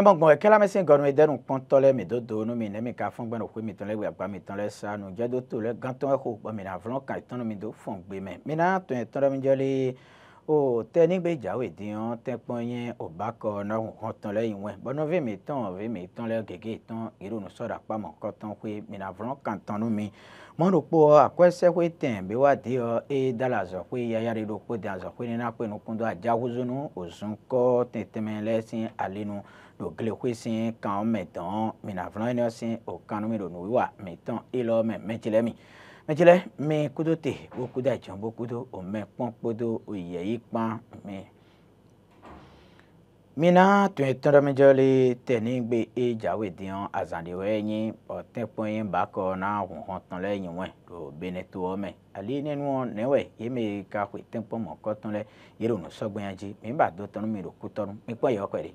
ne bɔ gbɔn ekela me se gɔnu mi deɖu kpɔntɔ le mi dodo nu mi ne mi ka fɔn gbɛn oƒe mi tɔn le wia gba mi tɔn le sa nu dzedo to le gãtɔ exo gbɔ mi na vlɔ ka etɔn mi do fɔn gbe me mina tɔn etɔn ɖe mi dze le o tɛ nigbe dzawe diyan tɛ kpɔn nye o ba kɔ na o hɔn tɔn le yi wɛ bɔnɔ ve mi tɔn ve mi tɔn le gege tɔn yero nusɔ ɖe akpa mɔ kɔtɔn koe mina vlɔ ka tɔn nu mi mɔnu kpɔ akɔɛsɛ koe tɛn be wa di yɔ eye da la zɔ koe yaya de do koe de azɔ koe nina koe nukun do adzahuzo nu ozun kɔ tɛntɛmɛ lɛ si ɗo gele xoe sẽn kão me tõo mina vlõ ne sẽn o kãno me ɗo nuwi wa me tõo elo me mɛtsilɛ mi mɛtsilɛ me kudo te wo kudo adzɔ bo kudo o mɛ kpɔn kpodo o yɛ yi kpã me mina tun tɔndɔmijɔ le tɛni gbe e jawe diɔ azãde wɛ nyi ɔtɛ kpɔn ye bakɔ na hũhɔ tɔn lɛ nyi wɛ o bene to wɔ mɛ ali nɛnuɔ nɛwɛ ye me ka hoe tɛ kpɔn mɔ kɔtɔn lɛ ye ɖo nusɔgbɛnya dzi mi ba do tɔnu mi ɖo kutɔnu mi kpɔ yɔ kɔe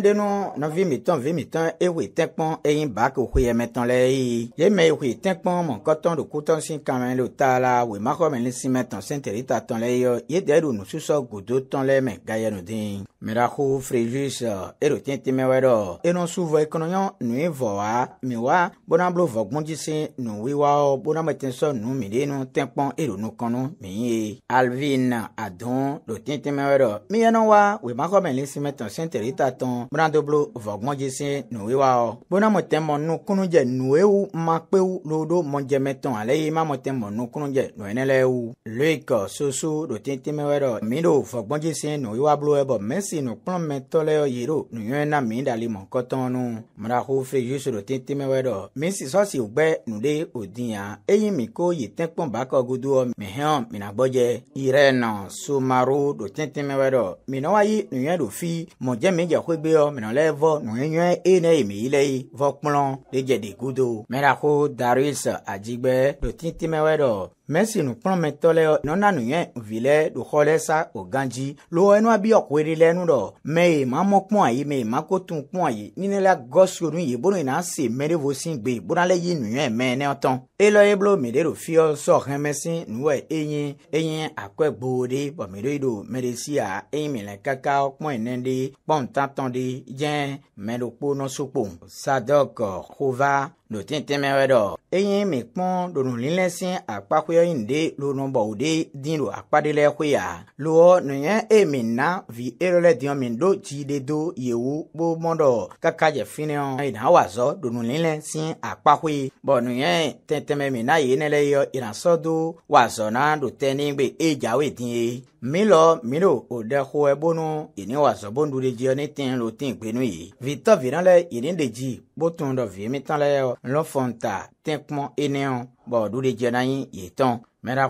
ɖenu nɔvi mitɔ vi mitɔ ehoe tɛ kpɔn eyin baaki hoe mɛtɔn lɛ yi ye mɛ hoe tɛ kpɔn mɔkɔtɔn do kutɔn si kamɛ lo ta la e we ma xɔ mɛ lisi mɛtɔn sɛntɛri ta tɔn lɛ yɔ ye dɛ do e nususɔ godo tɔn lɛ mɛ gaya nu den mɛraxo frejus ero tɛntɛ mɛ wɛ dɔ eno suvɔ ekɔnɔnyɔ nue vɔ wa mi wa bona blo vɔ gbɔndzi si nuwi wa bona mɛtɛnsɔ nu mi de nu tɛ kpɔn ero nu kɔnu mi ye alvin adon do tɛntɛ mɛ wɛ dɔ miyɛnɔ wa we ma xɔ mɛ lisi mɛtɔn sɛntɛri ta tɔn mrandoblɔ vɔgbɔdzesi nuwewawo bona mɔtɛ mɔ nukunudze nuwewu makpewu loɖo mɔdzemetɔn ale yi ma mɔtɛ mɔ nukunudze nuenelɛwu loik soso ɖo tentemewɛ ɖɔ mi ɖo vɔgbɔdzesi nuwewa blo ɛbɔ mɛsi nukplɔmɛtɔ lɛ yi ɖo nuyɔɛ na mi ɖali mɔ kɔtɔn nu mraho fri yusu ɖo tentemewɛ ɖɔ mesi sɔsi gbɛ nu ɖe odiya eyi mi ko yi tɛkpɔn bakɔ godo mihɛn minagbɔdze yi rɛ nɔ somaro ɖo tentemewɛ ɖɔ minɔwa yi nuyɔɛ ɖo fi mɔdzemedzeƒegbe yɔ minɔ lɛ vɔ nuyenyɔe eye ne yi mi yi le yi vɔ kplɔ ɖe dze ɖe godo mɛ ko darius adzigbe ɖo titi dɔ mɛsi nukplɔmetɔ lɛ nɔna nuyɛ vi lɛ ɖoxɔ lɛ sa o gãdzi lo enua bi ɔkoe ɖi lɛ nu ɖɔ mɛ yi ma mɔ kpɔn ayi mɛ yi ma ko tun kpɔn ayi nina la gɔsio nu yi bonu yina se mɛ de vo si gbe bona lɛ yi nuyɛ mɛ ne tɔn elɔ ye blo mɛ de ɖo fiɔ sɔ hɛn mɛsi nuwɛ enyi enyi akɔɛ gboo de bɔn mɛ de ɖo mɛ de si a eyi mɛ lɛ kaka kpɔn ene de kpɔn tatɔn de dzɛ mɛ ɖo kpo nɔ sokpo sadɔk kova notintɛmɛwɛ dɔ eye mikpɔ ɖoɖolilɛsi akpakuyɔyinde lɔnɔbɔwode dín ɖo akpadelɛ koya lɔ nìyɛn eye mi e na vi erɔlɛ diɔ mi ɖo tsi de do yewu gbɔmɔdɔ kaka dze fini ɔ yina wa zɔ ɖoɖolilɛsi akpakuyi bɔn nìyɛn tɛntɛmɛ mi na yen lɛ yɔ ìrànsɔ do wa zɔ na ɖo tɛ ní gbé edzawe dín ye milɔ milo o ɖe xɔ ɛbonu yìnyɛn wa zɔ bonu de diɔ ne tɛ lɔ tɛ gbɛnu ye vitɔ vi na lɛ yìnyɛn de dzi Boton do vi, metan la yo, lò fon ta, tenkman ene yon bɔn du de dzena yi yi tɔn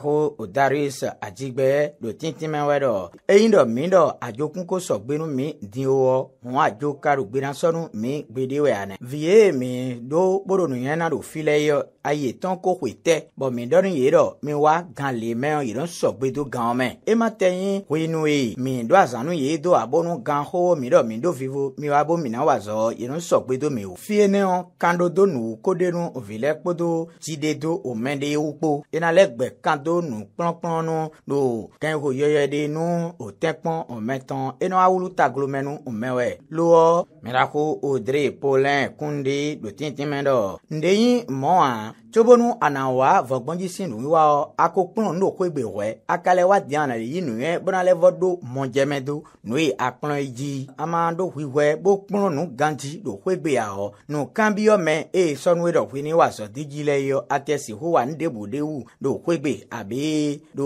ko o darius adigbe do tintinmɛ wɛ dɔ eyin dɔ mi dɔ adzokun ko sɔgbenu mi di wɔ hɔn adzo karo gbenasɔnu mi gbede wɛ anɛ. vie mi do kpodonu yɛn na do filɛ yɔ ayi tɔn ko hoe tɛ bɔn mi dɔni yi dɔ mi wa gan le mɛ yi dɔn sɔgbedo gan mɛ ema tɛ yin hoe nu ye mi do azanu yi do abonu gan xowo mi dɔ mi do vivo mi wa bo mina wa zɔ yi dɔn sɔgbedo mi o. fiye ne kando do nu kodenu vilɛ kpodo jide do ome ɖe wo kpo yina lɛ gbe kado nu kplɔkplɔ nu ɖo kɛn ho yɔyɔ ɖe nu òtɛ kpɔn ome tɔn eno awulu taglome nu ome wɛ loɔ mɛrako odre polin kunde do titi mɛ dɔ ndeyi mɔ a tsobonu anawa vɔgbɔndzi si nu wa ako kplɔ nu ko egbe wɛ akalɛ wa diã na yi nu yɛ bɔna lɛ vɔ ɖo mɔdzɛmɛ do nu yi akplɔ yi dzi ama ɖo hui wɛ bo kplɔ nu gãdzi ɖo ko egbea wɔ nu kan bi yɔ mɛ eye sɔnu yɛ dɔ hui ni wa sɔ didi lɛ yɔ atɛ si ho wa ndebu dewu do kwegbe abe do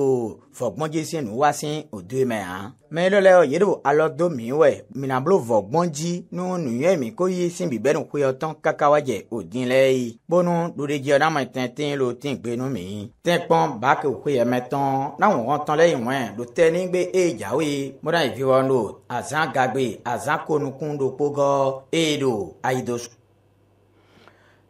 fɔgbɔn jesi nu wa sin odo mɛ hã. mɛ lɔlɛ yeɖo alɔdo mi wɛ minablo vɔgbɔn dzi nu nuyɔ mi ko yi sin bibɛ nu koyɔ tɔn odin lɛ yi bonu ɖoɖe dzi ɔna lo tɛn gbe mi. tɛn kpɔn baaki o koyɛ lɛ yi wɛn do tɛ ni gbe jawo ye mɔdà yi fi wɔn do azã gagbe azã konukun do kpogɔ eye do ayi do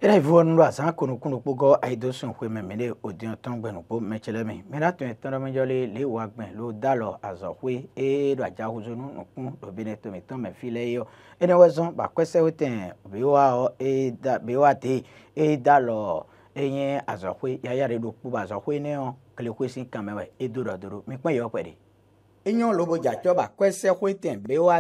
ira ivuwa nuru asa kunu kunu kpogo aido sun kwe me mele odiyan ton gbenu po tun etan do le wa gben lo dalo azo kwe e do aja huzunu nukun do bene to mi ton me file yo ene wezon ba kwese weten be wa o e da be wa te e dalo enye azo kwe ya ya re do kpo ba azo ne o kele kwe sin kan mewe e do do do mi pon yo pere enyo lobo jacho ba kwese weten be wa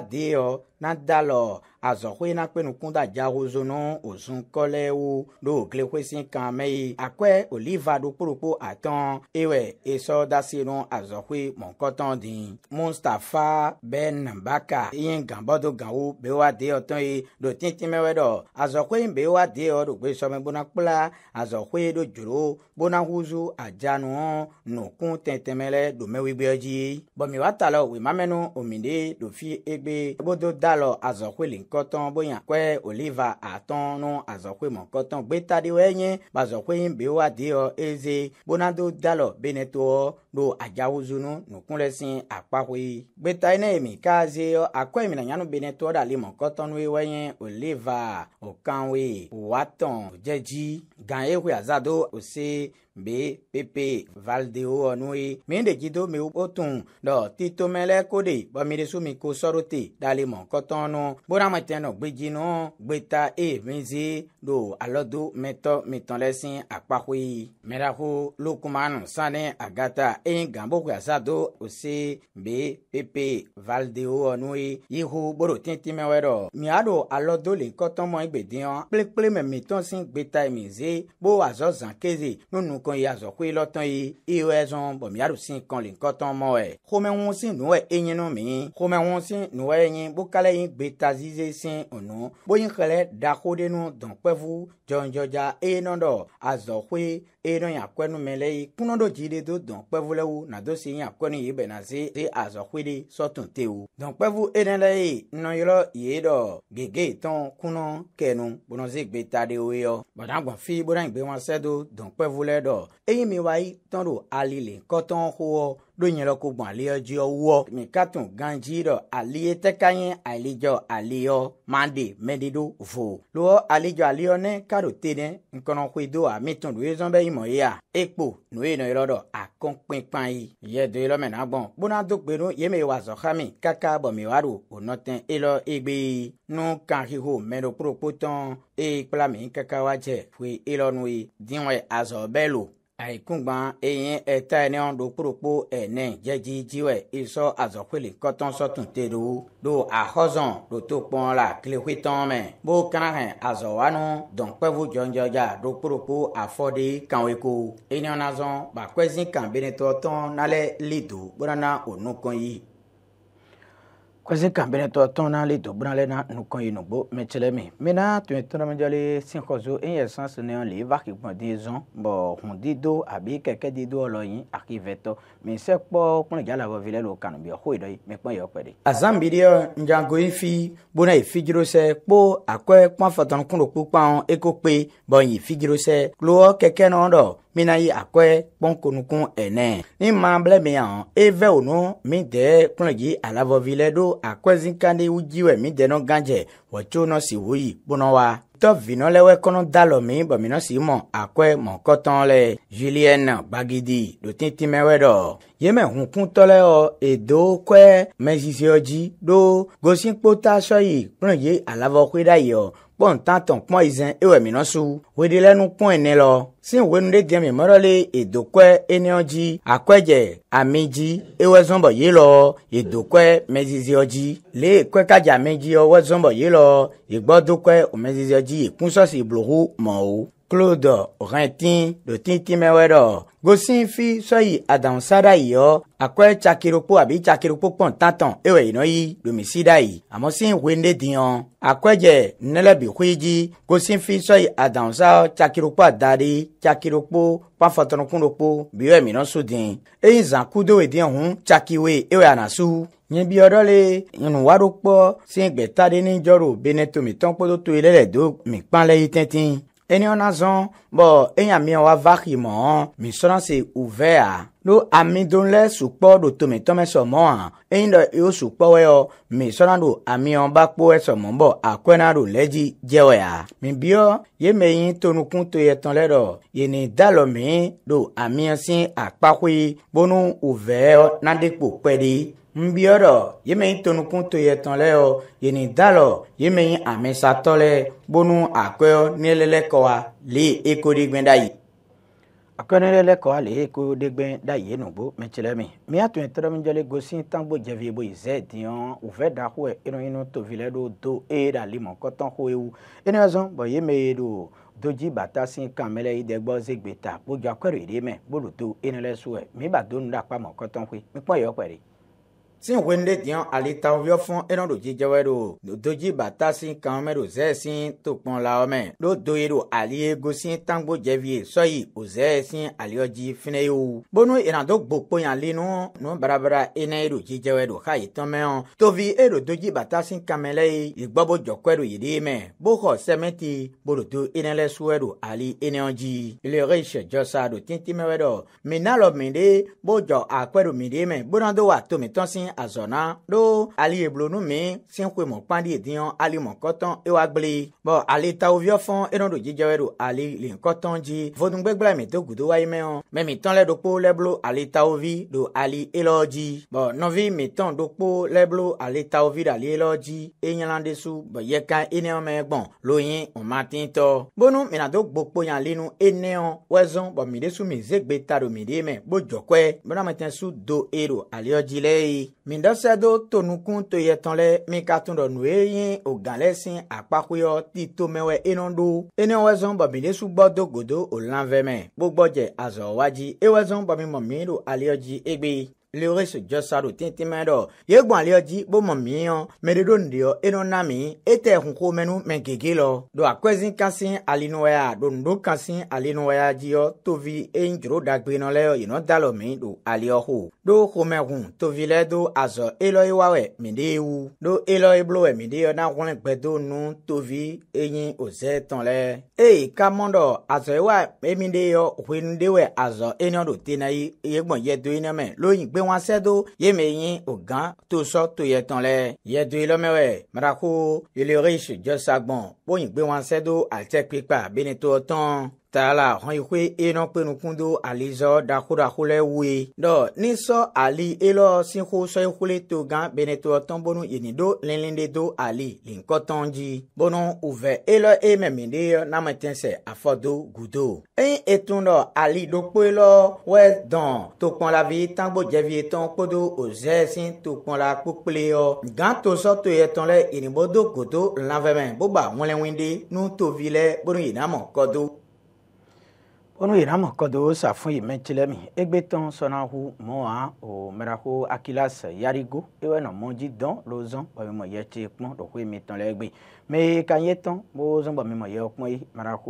na dalo azɔkoe na kpe nukunda dzahozo no ozunkɔlɛwo ɖo glexoesi kan me yi akɔe oliva ɖo kpokpo atɔ ewɛ esɔ dasi no azɔkoe mɔkɔtɔ di mustapha ben baka iye gãbɔdo gãwo be wa de ɔtɔ ye ɖo titimɛwɛ dɔ azɔkoe be wa de ɔ ɖo gbe sɔmɛ bona kpla azɔkoe ɖo dzoro bona huzu adzanu nukun tɛntɛmɛ lɛ domewigbe dzi bɔn mi wa ta lɔ wemamɛnu omide ɖofi egbe ebodo da lɔ azɔkoe le kɔtɔn bonya kɔɛ oliva atɔn nu azɔkpe mɔ kɔtɔn gbeta ɖewoe nye bazɔkpe bewa deɔ eze bonado dalɔ benetɔ ɖo adzawo zonu nukule si akpakoe gbeta yi ne mi kaaze akɔ yi mi na nyanu bene tɔ ɖe ali mɔkɔtɔnu yi wɔnye oliva okanwe watɔn dzedzi gã ye hoe azado ose be pepe valdewo ɔnue mi de dzido mi wo tun dɔ tito mɛlɛ ko de bɔ mi de so mi ko sɔrɔ te dali mɔ kɔtɔn nu bóra nɔ gbedzi nu gbeta eye mi ze do alɔdo mɛtɔ mitɔn lɛ sin akpakoe mɛra lokumanu sanni agata en gambo kwe asado ose be pepe valdeo ɔnue yeho boro tintime wɛ rɔ miaɖo alɔdo le nkɔtɔmɔ egbediyan kplekple mɛmitɔn si gbeta emi ze bo azɔ zan keze nunu kan ye azɔkoe lɔtɔn ye eye wɔ zɔn bɔn miaɖo si kan le nkɔtɔmɔ e. ɛ xɔmɛŋu si nuwɛ e enyinu mi xɔmɛŋu si nuwɛ enyi bokalɛ yi gbeta zize si onu boyin xɛlɛ dako de nu dɔnkpɛfu jɔnjɔdza eye nɔ dɔ azɔkoe eye nɔ yakɔɛ numɛ lɛ yi kunu ɖo dzi de do dɔnkpɛfu le wo na do si nya kɔni yi bɛna se se azɔkui de sɔtun te wo. dɔnkpɛfu ene le ye nɔyɔrɔ yi dɔ gege tɔn kunɔ kɛnu bonɔzi gbe ta de wo yɔ. bɔdàgbɔn fi bɔdàgbɛ sɛ do dɔnkpɛfu lɛ dɔ eyi mi wa yi tɔn do ali le kɔtɔn xɔ ɖo nyi lɔ ko gbɔn aliɔ dziɔ wɔ mikatu ganji ɖɔ aliɛ tɛka nye alidzɔ aliɔ mande mɛdido vo lɔ alidzɔ aliɔ ne kaɖo te ne nkɔnɔkoe do amitɔn do yezɔn bɛ yimɔ yia ekpo nu yi nɔ yɔrɔ dɔ akɔnkpɛnkpan yi yɛ do yɔrɔ mɛ nagbɔn bona do gbenu yeme wa zɔxami kaka bɔmi wa do onɔtɛ elɔ egbe nu kan xiho mɛdo kpokpo tɔn eye kpla mi kaka wa jɛ ƒe elɔ nu ye diwɔn azɔ bɛ lo aikungba eyin eta ene on do kpurukpu ene jeji jiwe iso azɔkpele kɔtɔn sɔtun te do do axɔzɔn do to kpɔn la kilekutɔn mɛ bo kana hɛn azɔwanu dɔnkpɛbu jɔnjɔdza do kpurukpu afɔde kan eko eniyanazɔn bakɔɛzin kan benetɔ tɔn nalɛ lido gbɔdana onukɔn yi kwasi kanbɛnɛtɔ tɔnna le dɔgbɔna lɛ na nukɔn yi nugbo mɛtsɛlɛ mi mina tun ye tɔnɔmɛdzɔle sinxɔzo eye sanse ne le vaki gbɔndi zɔn bɔn hun dido abi kɛkɛ dido lɔ yin aki vɛtɔ mise kpɔ kplɔ dza labɔ vi lɛ lo kanu bi ɔho yi dɔ yi mɛkpɔ yɔ kpɛ de. azambiria njago yi fi bona yi fidrosɛ kpo akɔɛ kpɔn fɔtɔn kunu kpukpɔn ekokpe bɔn yi fidrosɛ klo kɛkɛ nɔ dɔ mina yi akɔɛ kpɔnkonukun ene ni ma blɛ mi yan eve onu mi de kplɔ yi alavɔvi lɛ do akɔɛzi kan de wu dziwɛ mi de no gãdzɛ wɔtso nɔ si wo yi kponɔ wa tɔ vinɔ lɛ wɛ kɔnɔ da lɔ mi bɔminɔ si mɔ akɔɛ mɔkɔtɔn lɛ julien bagidi do tintimɛ wɛ dɔ yeme hunkutɔ lɛ wɔ edo kɔɛ mɛ ziziyɔ dzi do gosikpota sɔ yi kplɔ yi alavɔkoe da yi yɔ kpɔntatɔn kpɔn yi zɛn ewɔ mi nɔsu wòde lɛ nu kpɔn ene lɔ si wònu de diɛ mi mɔdɔ le edokɔɛ eneɔ dzi akɔɛdze ami dzi ewɔ zɔn bɔ ye lɔ edokɔɛ mɛziziɔ dzi le kɔɛ kadze ami dzi ewɔ zɔn bɔ ye lɔ egbɔdokɔɛ omɛziziɔ dzi ekun sɔsi bloho mɔ o. Claude Rentin do tintimewɛrɔ gosinfi sɔyi adansada yi yɔ akɔɛ tsakiropo abi tsakiropo kpɔn tantɔn ewɛ yinɔ yi domisida yi amosin wende diɲɔ akɔɛjɛ nɛlɛbi huidzi gosinfi sɔyi adansa tsakiropo adari tsakiropo panfɔtɔnukunropo biwɛ minɔ sudin eyi zan kudowe diɲɔ hun tsakiwe ewɛ anasu nyɛnbi ɔdɔ le nyɔnuwaɖo kpɔ si gbɛta ɖe ni jɔro benetomitɔn kpɔtɔtɔ yi lɛ lɛ do mi kpan lɛ yi tɛntɛn eniyan na zɔn bɔn eya miɛ wa va xi mɔ mi sɔrɔ se u vɛ a ɖo amidon lɛ sukpɔ ɖo tometɔmɛ sɔmɔ a eyin ɖe yio sukpɔ wɛ yɔ mi sɔrɔ ɖo amiɔ ba kpɔ wɛ sɔmɔ bɔ akɔɛ na ɖo lɛ dzi jɛwɛ a mi biɔ ye me yin tonukun to yɛ tɔn lɛ ɖɔ yeni dalɔ mi ɖo amiɛ si akpakoe bonu u vɛ nade kpo kpɛ ɖi nbiɔɖɔ yeme yi tonukun toyetɔn lɛ yɔ yeni dalɔ yeme yi amesatɔ lɛ bonu akɔyɔ nelele kɔwa le eko de gbɛn da yi. akɔnɛlɛ lɛ kɔ ale eko de gbɛn da yi enugbo mɛtsilɛ mi miatu etɔrɔ mi jɔle gosi tanbo jɛvi ebo yi zɛ diɔn uvɛ da hoe tovi lɛ do do eye da limɔ kɔtɔn hoe wu eniyan zɔn bɔn yeme ye do dodzi bata si kamele yi de gbɔ zegbe ta gbogbo akɔri de mɛ bolo do enelɛ suɛ e. mi ba do nu da kpamɔ kɔtɔn hoe mi kpɔ yɔ kɔri si wende diɲɔ ali taw yɔ fɔn eno do jijɛwɛ do dodoji bata si kan mɛ do zɛ si to kpɔn la mɛ do doye do ali ye gosi tango jɛvi ye sɔyi o zɛ si aliyɔ ji fɛnɛ ye o bonu ìrìnàdó gbogbo yan linu nu barabara ena ye do jijɛwɛ do ha yi tɔn mɛ o tovi e do doji bata si kan mɛ lɛ ye ìgbɔbɔ jɔkɔɛ do yìí mɛ bókɔ sɛmɛti bolodo ena do ali ena ji le riche jɔsa do tintimɛwɛ dɔ minalɔ mi de bó jɔ akɔɛ do mi de mɛ bonadó wa tomitɔnsi azɔna ɖo ali eblonu mi siãkoe mɔ kpãɖi ediyan ali mɔ kɔtɔn ewa gbli bɔn ali tawoviɔ fɔn enɔ do dzidzɔ ɖo ali li kɔtɔn dzi vonugbegblẽ mi to gudo wa yi mɛ o mɛ mi tɔn lɛ ɖokpo lɛ blo ali tawovi do ali elɔ dzi bɔn nɔvi mi tɔn ɖokpo lɛ blo ali tawovi do ali elɔ dzi enyala de su bɔn yɛ ka eneyɔ mɛ gbɔn lóyin o ma ti tɔ bonu mina do gbokpo yan linu eneyɔ wɛzɔn bɔn mi de su mi zegbe ta do mi de mɛ gbódzɔkɔɛ bɔn na mi su do ero aliɔ dzi lɛ ye mindɔsɛ do tonukun toyɛtɔn lɛ mikatun dɔ nu eyin oganlɛ sin akpakoyɔ ti tomɛwɛ enɔ do enewɛ zɔn bɔmi lesu gbɔ do godo o lanvɛ mɛ gbogbɔ jɛ azɔ waji ewɛ zɔn bɔmi mɔmi do aliyɔji egbe le reso jɔsaro tintinmɛ dɔ ye gbɔnliɔ dzi bomɔ miɔ meɖeɖo nuɖiɔ e eno na mi ete xunxomenu mɛ gege lɔ do akɔezi kasi alinuwɛya e do nuɖo kasi alinuwɛya e dziɔ tovi eyi dzro dagbenɔ lɛ yinɔ dalɔ mi do aliɔ ho do xomehun tovi lɛ do azɔ elɔ ye wawɛ mi wu do elɔ ye blowɛ mi de yɔ na gbɛdo nu tovi eyi ozɛ tɔn lɛ eye kamɔ dɔ azɔ ye wa emi de yɔ hoenu de wɛ azɔ eniɔ do tena yi ye yɛ do yi wa sɛ do ye me nyi o gan to sɔ to yɛ tɔn lɛ yɛ do ye lɔmɛwɛ marako ilerish jɔsagbɔn bóyin gbé wa sɛ do àtɛ kpékpa bene tó tɔn tala xɔyixɔe enɔ kpenukundo alizɔ daxoɖaxolɛwoe dɔ nisɔ ali elɔ sinxo sɔyixɔle to gã benetɔ tɔnbonu yenido lilinde do ali linkɔtɔn dzi bonu uvɛ elɔ emɛmɛ de nametɛnsɛ afɔdo gudo eyi etun dɔ ali ɖokpoe lɔ wɛ dɔn tokpɔnlavi tangbo jɛvi tɔn kpodo ozɛ si tokpɔnla kpokple yɔ gã tosɔ to lɛ yenibodo godo lãvɛmɛ boba ŋlɛwinde nu tovi lɛ bonu yinamɔ kɔdo onu yirama kodo safun yi mentilemi egbe tɔn sɔnahu mɔa o mɛraho akilas yarigo ewe nɔ mɔdzi dɔn lozɔn bɔmimɔ yɛtsi kpɔn ɖoho emi tɔn le egbe me kanye tɔn bozɔn bɔmimɔ yɛ kpɔn yi mɛraho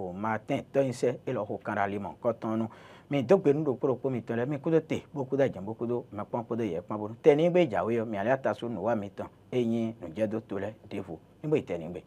o matɛn tɔnyinsɛ elɔ ho kan ɖali mɔ kɔtɔn nu mi dɔgbe nu ɖo kpɔɖo kpɔ mi tɔn lɛ mi kudo te bokudo adzɛn bokudo mɛ kpɔn kudo yɛ kpɔn bonu tɛni gbe dzawo yɔ mi alia taso nuwa mi tɔn enyi nudzɛdo to lɛ devo nigbe tɛni